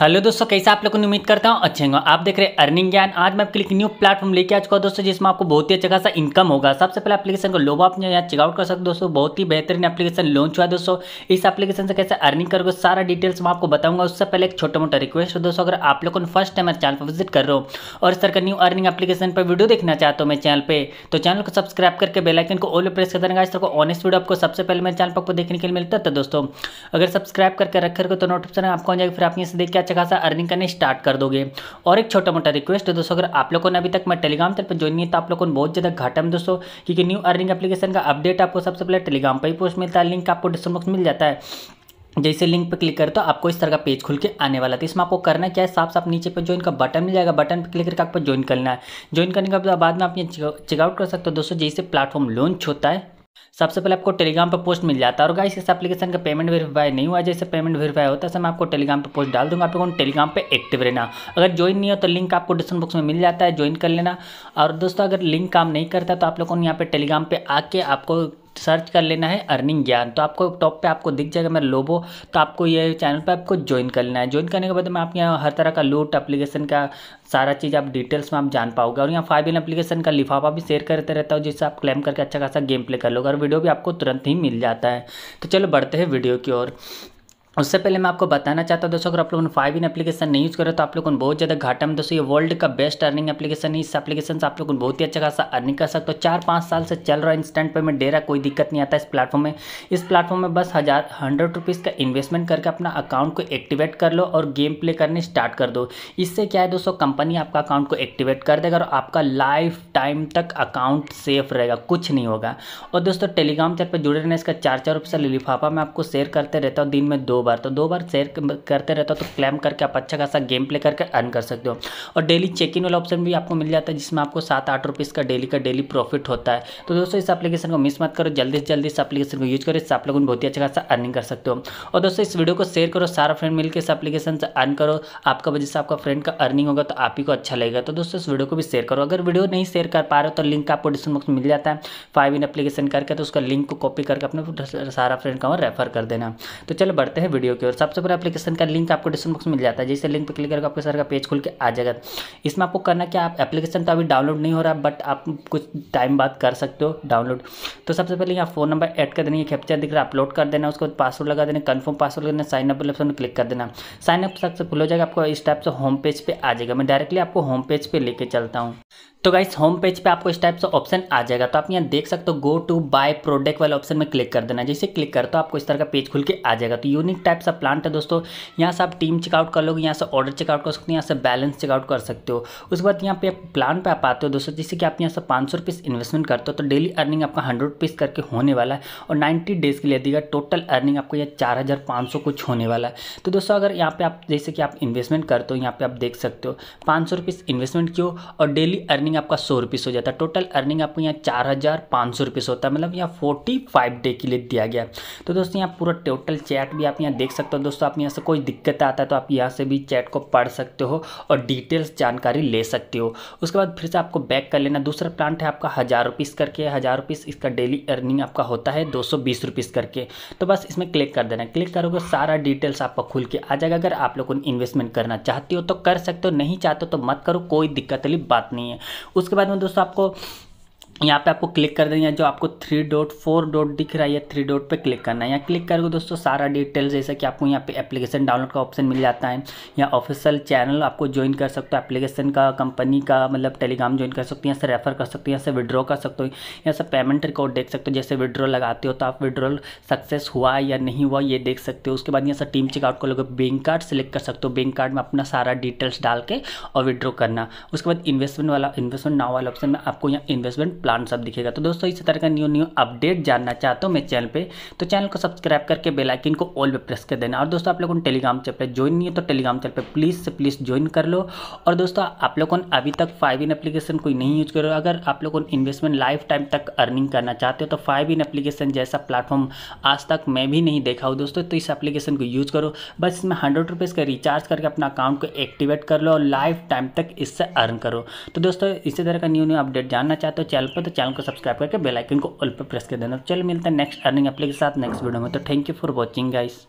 hello दोस्तों कैसे आप लोगों ने उम्मीद करता हूँ अच्छे होंगे आप देख रहे हैं अर्निंग ज्ञान आज मैं आपके लिए न्यू प्लेटफॉर्म लेके आ चुका हूँ दोस्तों जिसमें आपको बहुत ही अच्छा खासा इनकम होगा सबसे पहले एप्लीकेशन को लोगो आपने यहाँ चेकआउट कर सकते दोस्तों बहुत ही बेहतरीन एप्लीकेशन लॉन्च हुआ है दोस्तों इस एप्लीकेशन से कैसे अर्निंग करोगे सारा डिटेल्स मैं आपको बताऊंगा उससे पहले एक छोटा मोटा रिक्वेस्ट है दोस्तों अगर आप लोगों ने फर्स्ट टाइम मेरे चैनल पर विजिट कर रहे हो और सर का न्यू अर्निंग एप्लीकेशन पर वीडियो देखना चाहता हूँ मेरे चैनल पर तो चैनल को सब्सक्राइब करके बेलाइकन को ऑल प्रेस कर देगा इस तरह को ऑनस्ट वीडियो आपको सबसे पहले मेरे चैनल पर आपको देखने के लिए मिलता था तो दोस्तों अगर सब्सक्राइब करके रखे तो नोटिफिकेशन आपको आ फिर आपने से देख अच्छा खासा अर्निंग करने स्टार्ट कर दोगे और एक छोटा मोटा रिक्वेस्ट है दोस्तों अगर आप लोगों ने अभी तक मैं टेलीग्राम पर ज्वाइन नहीं तो आप लोगों को बहुत ज़्यादा घाटा में दोस्तों क्योंकि न्यू अर्निंग एप्लीकेशन का अपडेट आपको सबसे पहले टेलीग्राम पर ही पोस्ट मिलता है लिंक आपको डिस्क्रिप्स मिल जाता है जैसे लिंक पर क्लिक करते तो आपको इस तरह का पेज खुल के आने वाला था तो इसमें आपको करना क्या है साफ साफ नीचे पर ज्वाइन का बटन मिल जाएगा बटन पर क्लिक करके आपको ज्वाइन करना है ज्वाइन करने के बाद में आप चेकआउट कर सकते हो दोस्तों जैसे प्लेटफॉर्म लॉन्च होता है सबसे पहले आपको टेलीग्राम पर पोस्ट मिल जाता है और गाइस इस एप्लीकेशन का पेमेंट वेरीफाई नहीं हुआ जैसे पेमेंट वेरीफाई होता है तो मैं आपको टेलीग्राम पर पोस्ट डाल दूंगा आप लोगों टेलीग्राम पर एक्टिव रहना अगर ज्वाइन नहीं हो तो लिंक आपको डिस्क्रिप्शन बॉक्स में मिल जाता है ज्वाइन कर लेना और दोस्तों अगर लिंक काम नहीं करता तो आप लोगों ने यहाँ पर टेलीग्राम पर आके आपको सर्च कर लेना है अर्निंग ज्ञान तो आपको टॉप पे आपको दिख जाएगा मेरा लोबो तो आपको ये चैनल पे आपको ज्वाइन कर लेना है ज्वाइन करने के बाद मैं आपके यहाँ हर तरह का लूट एप्लीकेशन का सारा चीज़ आप डिटेल्स में आप जान पाओगे और यहाँ फाइव इन एप्लीकेशन का लिफाफा भी शेयर करते रहता हूँ जिससे आप क्लेम करके अच्छा खासा गेम प्ले कर लोगे और वीडियो भी आपको तुरंत ही मिल जाता है तो चलो बढ़ते हैं वीडियो की ओर उससे पहले मैं आपको बताना चाहता हूँ दोस्तों अगर आप लोगों ने फाइव इन एप्लीकेशन नहीं यूज़ करें तो आप लोगों को बहुत ज़्यादा घाटा में दोस्तों ये वर्ल्ड का बेस्ट अर्निंग एप्लीकेशन है इस एप्लीकेशन से आप लोगों को बहुत ही अच्छा खासा अर्निंग कर सकते हो चार पाँच साल से चल रहा है इंस्टेंट पेमेंट दे रहा कोई दिक्कत नहीं आता इस प्लेटफॉर्म में इस प्लेटफॉर्म में बस हज़ार हंड्रेड रुपीज़ का इन्वेस्टमेंट करके अपना अकाउंट को एक्टिवेट कर लो और गेम प्ले करने स्टार्ट कर दो इससे क्या है दोस्तों कंपनी आपका अकाउंट को एक्टिवेट कर देगा और आपका लाइफ टाइम तक अकाउंट सेफ रहेगा कुछ नहीं होगा और दोस्तों टेलीग्राम चैट पर जुड़े रहने इसका चार चार रुपये लिफाफा मैं आपको शेयर करते रहता हूँ दिन में दो बार तो दो बार शेयर करते रहता हो तो क्लेम करके आप अच्छा खासा गेम प्ले करके अर्न कर सकते हो और डेली चेक इन वाला ऑप्शन भी आपको मिल जाता है जिसमें आपको सात आठ रुपीज़ का डेली का डेली प्रॉफिट होता है तो दोस्तों इस एप्लीकेशन को मिस मत करो जल्दी से जल्दी इस एप्लीकेशन को यूज करो इससे आप लोगों बहुत ही अच्छा खासा अर्निंग कर सकते हो और दोस्तों इस वीडियो को शेयर करो सारा फ्रेंड मिलकर इस एप्लीकेशन से अर्न करो आपका वजह से आपका फ्रेंड का अर्निंग होगा तो आप ही को अच्छा लगेगा तो दोस्तों इस वीडियो को भी शेयर करो अगर वीडियो नहीं शेयर कर पा रहे हो तो लिंक आपको डिस्क्रिप्शन बॉक्स में मिल जाता है फाइव इन एप्लीकेशन करके तो उसका लिंक को कॉपी करके अपने सारा फ्रेंड का रेफर कर देना तो चलो बढ़ते हैं वीडियो की और सबसे पहले एप्लीकेशन का लिंक आपको डिस्क्रिप्शन बॉक्स में मिल जाता है जैसे लिंक पर क्लिक करके आपके सर का पेज खुल के आ जाएगा इसमें आपको करना क्या आप एप्लीकेशन तो अभी डाउनलोड नहीं हो रहा बट आप कुछ टाइम बाद कर सकते हो डाउनलोड तो सबसे पहले यहाँ फ़ोन नंबर एड कर देना कैप्चर दिख रहा है अपलोड कर देना उसके बाद पासवर्ड लगा देना कन्फर्म पासवर्ड देना साइन अप में क्लिक कर देना साइन अप खुल हो जाएगा आपको इस टाइप से होम पेज पर आ जाएगा मैं डायरेक्टली आपको होम पेज पर लेकर चलता हूँ तो गाइस होम पेज पे आपको इस टाइप से ऑप्शन आ जाएगा तो आप यहाँ देख सकते हो गो टू बाय प्रोडक्ट वाले ऑप्शन में क्लिक कर देना जैसे क्लिक करते हो आपको इस तरह का पेज खुल के आ जाएगा तो यूनिक टाइप सा प्लांट है दोस्तों यहाँ से आप टीम चेकआउट कर लोगे यहाँ से ऑर्डर चेकआउट कर सकते हो यहाँ से बैलेंस चेकआउट कर सकते हो उसके बाद यहाँ पे प्लान पर आप आते हो दोस्तों जैसे कि आप यहाँ से पाँच सौ इन्वेस्टमेंट करते हो तो डेली अर्निंग आपका हंड्रेड रुपीज़ करके होने वाला है और नाइन्टी डेज़ के लिए दीजिएगा टोटल अर्निंग आपको यहाँ चार कुछ होने वाला है तो दोस्तों अगर यहाँ पे आप जैसे कि आप इन्वेस्टमेंट करते हो यहाँ पे आप देख सकते हो पाँच सौ इन्वेस्टमेंट क्यों और डेली अर्निंग अर्निंग आपका सौ रुपीस हो जाता है टोटल अर्निंग आपको यहाँ चार हज़ार पाँच सौ रुपीस होता है मतलब यहाँ फोर्टी फाइव डे के लिए दिया गया तो दोस्तों यहाँ पूरा टोटल चैट भी आप यहाँ देख सकते हो दोस्तों आप यहाँ से कोई दिक्कत आता है तो आप यहाँ से भी चैट को पढ़ सकते हो और डिटेल्स जानकारी ले सकते हो उसके बाद फिर से आपको बैक कर लेना दूसरा प्लांट है आपका हज़ार रुपीस करके हज़ार रुपीस इसका डेली अर्निंग आपका होता है दो सौ बीस रुपीस करके तो बस इसमें क्लिक कर देना क्लिक करोगे सारा डिटेल्स आपका खुल के आ जाएगा अगर आप लोग इन्वेस्टमेंट करना चाहते हो तो कर सकते हो नहीं चाहते हो तो मत करो कोई दिक्कत वाली बात नहीं है उसके बाद में दोस्तों आपको यहाँ पे आपको क्लिक कर देना है जो आपको थ्री डॉट फोर डॉट दिख रहा है थ्री डॉट पे क्लिक करना है यहाँ क्लिक करके दोस्तों सारा डिटेल्स जैसा कि आपको यहाँ पे एप्लीकेशन डाउनलोड का ऑप्शन मिल जाता है या ऑफिशियल चैनल आपको ज्वाइन कर सकते हो एप्लीकेशन का कंपनी का मतलब टेलीग्राम ज्वाइन कर सकते हो यहाँ से रेफर कर सकते हो यहाँ से विड्रॉ कर सकते हो यहाँ से पेमेंट रिकॉर्ड देख सकते हो जैसे विड्रॉ लगाते हो तो आप विड्रॉल सक्सेस हुआ या नहीं हुआ ये देख सकते हो उसके बाद यहाँ से टीम चेकआउट करोगे बैंक कार्ड सेलेक्ट कर सकते हो बैंक कार्ड में अपना सारा डिटेल्स डाल के और विड्रॉ करना उसके बाद इन्वेस्टमेंट वाला इन्वेस्टमेंट नाव वाला ऑप्शन में आपको यहाँ इन्वेस्टमेंट प्लान सब दिखेगा तो दोस्तों इस तरह का न्यू न्यू अपडेट जानना चाहते हो मेरे चैनल पे तो चैनल को सब्सक्राइब करके बेलाइकिन को ऑल पे प्रेस कर देना और दोस्तों आप लोगों ने टेलीग्राम चैनल पर ज्वाइन नहीं है तो टेलीग्राम चैनल पर प्लीज़ से प्लीज़ ज्वाइन कर लो और दोस्तों आप लोगों ने अभी तक फाइव इन एप्लीकेशन कोई नहीं यूज़ करो अगर आप लोगों ने इन्वेस्टमेंट लाइफ टाइम तक अर्निंग करना चाहते हो तो फाइव इन एप्लीकेशन जैसा प्लेटफॉर्म आज तक मैं भी नहीं देखा हूँ दोस्तों तो इस एप्लीकेशन को यूज़ करो बस इसमें हंड्रेड रुपीज़ का रिचार्ज करके अपना अकाउंट को एक्टिवेट कर लो और लाइफ टाइम तक इससे अर्न करो तो दोस्तों इसी तरह का न्यू न्यू अपडेट जानना चाहते हो चैनल पर हो तो चैनल को सब्सक्राइब करके बेलाइकन को ऑल पर प्रेस कर देना चल मिलते हैं नेक्स्ट अर्निंग अपले के साथ नेक्स्ट वीडियो में तो thank you for watching guys